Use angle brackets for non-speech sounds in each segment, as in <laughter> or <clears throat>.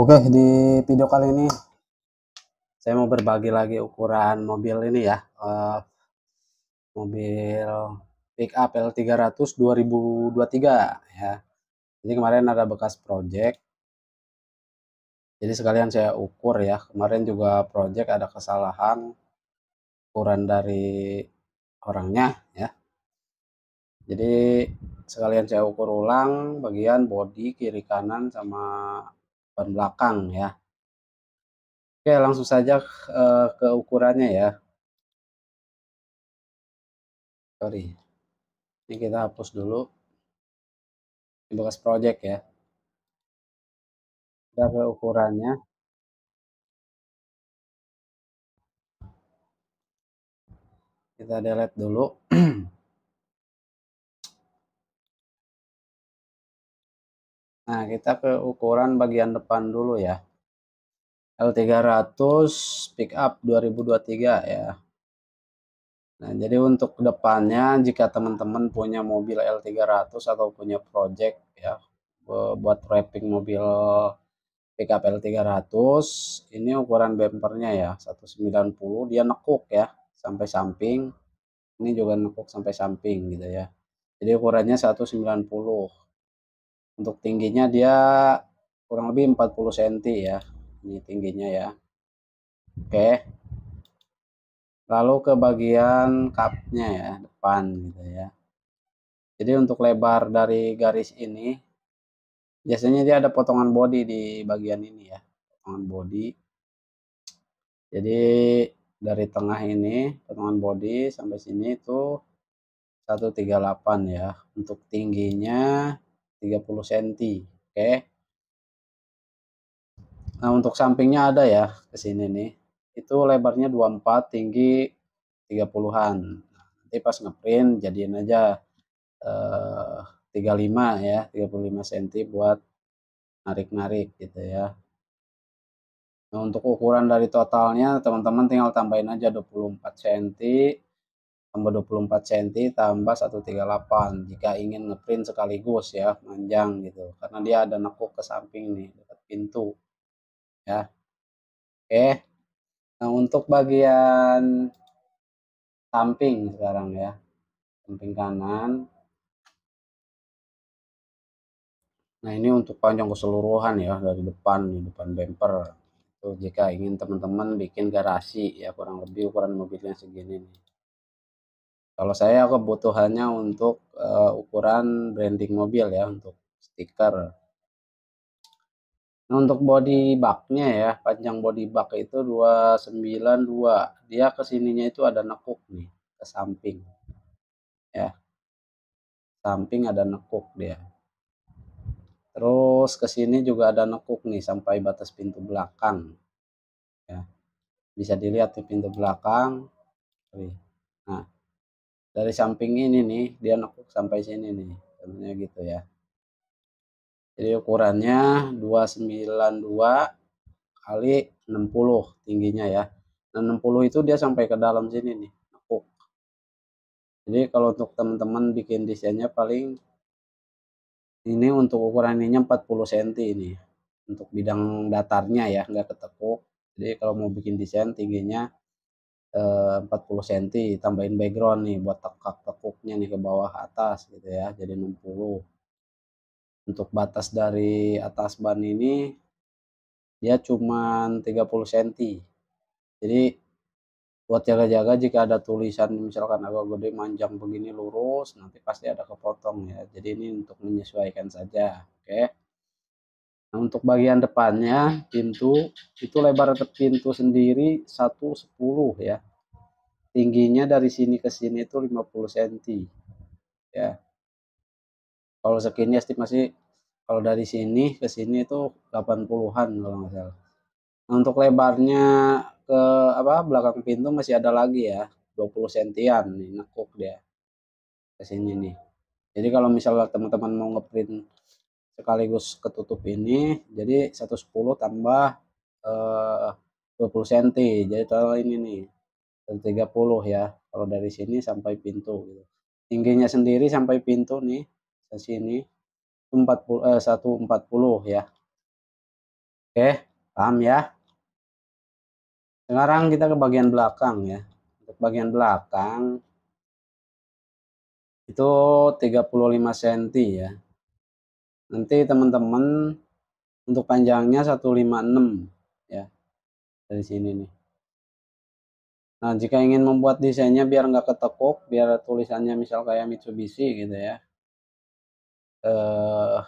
Oke, di video kali ini saya mau berbagi lagi ukuran mobil ini ya. Uh, mobil pick up L300 2023 ya. ini kemarin ada bekas project. Jadi sekalian saya ukur ya. Kemarin juga project ada kesalahan ukuran dari orangnya ya. Jadi sekalian saya ukur ulang bagian body kiri kanan sama depan belakang ya. Oke, langsung saja ke, eh, ke ukurannya ya. Sorry. Ini kita hapus dulu. Ini bekas project ya. Kita ke ukurannya. Kita delete dulu. <clears throat> Nah, kita ke ukuran bagian depan dulu ya. L300 pick up 2023 ya. Nah, jadi untuk depannya jika teman-teman punya mobil L300 atau punya project ya buat wrapping mobil pick up L300, ini ukuran bempernya ya 190 dia nekuk ya sampai samping. Ini juga nekuk sampai samping gitu ya. Jadi ukurannya 190 untuk tingginya dia kurang lebih 40 cm ya. Ini tingginya ya. Oke. Lalu ke bagian cupnya ya, depan gitu ya. Jadi untuk lebar dari garis ini, biasanya dia ada potongan body di bagian ini ya. Potongan body. Jadi dari tengah ini, potongan body sampai sini itu 138 ya. Untuk tingginya 30 cm. Oke. Okay. Nah, untuk sampingnya ada ya ke sini nih. Itu lebarnya 24, tinggi 30-an. Nanti pas ngeprint jadiin aja eh, 35 ya, 35 cm buat narik-narik gitu ya. Nah, untuk ukuran dari totalnya teman-teman tinggal tambahin aja 24 cm tambah 24 cm tambah 138 jika ingin ngeprint sekaligus ya panjang gitu karena dia ada nekuk ke samping nih dekat pintu ya oke nah untuk bagian samping sekarang ya samping kanan nah ini untuk panjang keseluruhan ya dari depan di depan bumper tuh jika ingin teman-teman bikin garasi ya kurang lebih ukuran mobilnya segini nih kalau saya kebutuhannya untuk uh, ukuran branding mobil ya, untuk stiker. Nah, untuk body baknya ya, panjang body bak itu 292. Dia kesininya itu ada nekuk nih, ke samping. Ya. Samping ada nekuk dia. Terus ke sini juga ada nekuk nih sampai batas pintu belakang. Ya. Bisa dilihat di pintu belakang. Nah, dari samping ini nih dia nekuk sampai sini nih contohnya gitu ya jadi ukurannya 292 kali 60 tingginya ya nah 60 itu dia sampai ke dalam sini nih nekuk jadi kalau untuk teman-teman bikin desainnya paling ini untuk ukuran ininya 40 cm ini untuk bidang datarnya ya nggak ketekuk jadi kalau mau bikin desain tingginya 40 eh, cm tambahin background nih buat tekak-tekuknya nih ke bawah atas gitu ya jadi 60 untuk batas dari atas ban ini dia cuman 30 cm jadi buat jaga-jaga jika ada tulisan misalkan agak gede manjang begini lurus nanti pasti ada kepotong ya jadi ini untuk menyesuaikan saja oke okay. Nah, untuk bagian depannya pintu itu lebar pintu sendiri 110 ya. Tingginya dari sini ke sini itu 50 cm. Ya. Kalau sekini estimasi kalau dari sini ke sini itu 80-an kalau nggak salah. Nah, untuk lebarnya ke apa belakang pintu masih ada lagi ya, 20 cm sentian nih nekuk dia ke sini nih. Jadi kalau misalnya teman-teman mau ngeprint sekaligus ketutup ini jadi 110 tambah eh, 20 cm jadi total ini nih 30 ya kalau dari sini sampai pintu gitu. tingginya sendiri sampai pintu nih ke sini 40 eh, 140 ya oke paham ya sekarang kita ke bagian belakang ya untuk bagian belakang itu 35 cm ya Nanti teman-teman untuk panjangnya 156 ya. Dari sini nih. Nah, jika ingin membuat desainnya biar nggak ketekuk, biar tulisannya misal kayak Mitsubishi gitu ya. Eh,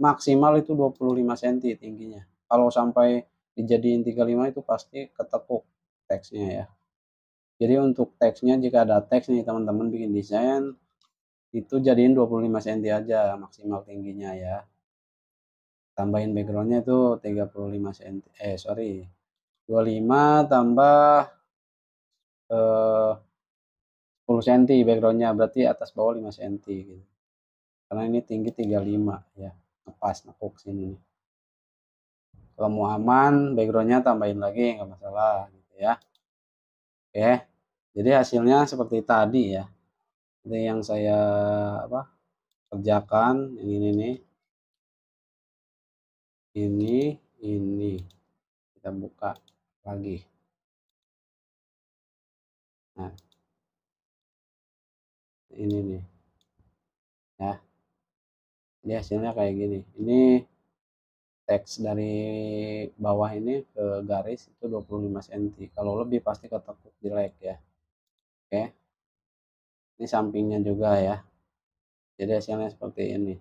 maksimal itu 25 cm tingginya. Kalau sampai dijadiin 35 itu pasti ketekuk teksnya ya. Jadi untuk teksnya jika ada teks nih teman-teman bikin desain, itu jadiin 25 cm aja maksimal tingginya ya tambahin backgroundnya itu 35 cm eh sorry 25 tambah eh, 10 cm backgroundnya berarti atas bawah 5 cm gitu. karena ini tinggi 35 ya lepas nekuk sini kalau mau aman backgroundnya tambahin lagi nggak masalah gitu ya oke jadi hasilnya seperti tadi ya ini yang saya apa kerjakan yang ini nih ini ini kita buka lagi nah ini nih ya ini hasilnya kayak gini ini teks dari bawah ini ke garis itu 25 cm kalau lebih pasti ketekuk jelek ya oke okay ini sampingnya juga ya jadi hasilnya seperti ini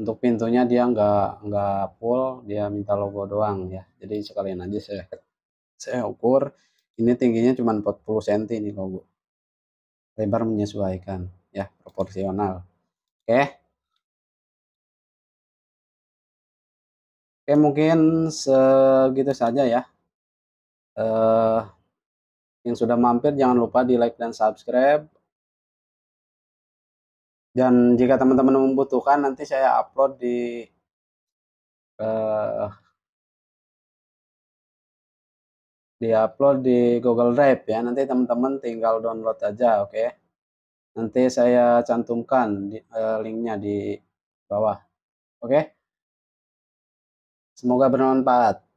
untuk pintunya dia nggak nggak full dia minta logo doang ya jadi sekalian aja saya saya ukur ini tingginya cuma 40 cm ini logo lebar menyesuaikan ya proporsional oke Oke, mungkin segitu saja ya. Eh, yang sudah mampir jangan lupa di like dan subscribe dan jika teman-teman membutuhkan nanti saya upload di uh, di upload di Google Drive ya nanti teman-teman tinggal download aja oke okay? nanti saya cantumkan eh, linknya di bawah oke okay? semoga bermanfaat